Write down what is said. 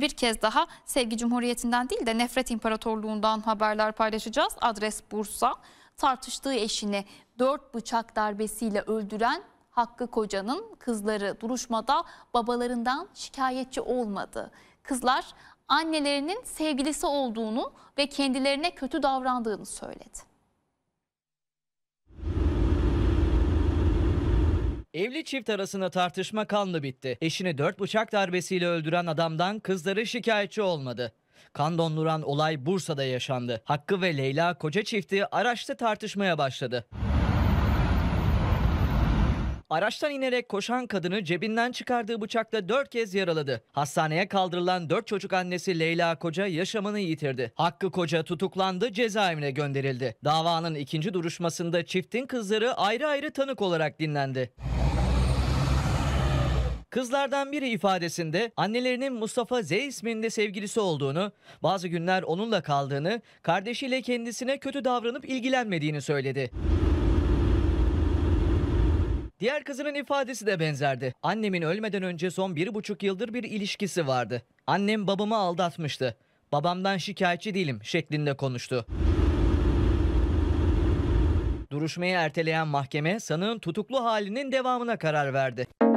bir kez daha Sevgi Cumhuriyeti'nden değil de Nefret imparatorluğundan haberler paylaşacağız. Adres Bursa. Tartıştığı eşini dört bıçak darbesiyle öldüren Hakkı Koca'nın kızları duruşmada babalarından şikayetçi olmadı. Kızlar annelerinin sevgilisi olduğunu ve kendilerine kötü davrandığını söyledi. Evli çift arasında tartışma kanlı bitti. Eşini dört bıçak darbesiyle öldüren adamdan kızları şikayetçi olmadı. Kan donduran olay Bursa'da yaşandı. Hakkı ve Leyla koca çifti araçta tartışmaya başladı. Araçtan inerek koşan kadını cebinden çıkardığı bıçakla 4 kez yaraladı. Hastaneye kaldırılan 4 çocuk annesi Leyla Koca yaşamını yitirdi. Hakkı Koca tutuklandı, cezaevine gönderildi. Davanın ikinci duruşmasında çiftin kızları ayrı ayrı tanık olarak dinlendi. Kızlardan biri ifadesinde annelerinin Mustafa Z isminde sevgilisi olduğunu, bazı günler onunla kaldığını, kardeşiyle kendisine kötü davranıp ilgilenmediğini söyledi. Diğer kızının ifadesi de benzerdi. Annemin ölmeden önce son bir buçuk yıldır bir ilişkisi vardı. Annem babamı aldatmıştı. Babamdan şikayetçi değilim şeklinde konuştu. Duruşmayı erteleyen mahkeme sanığın tutuklu halinin devamına karar verdi.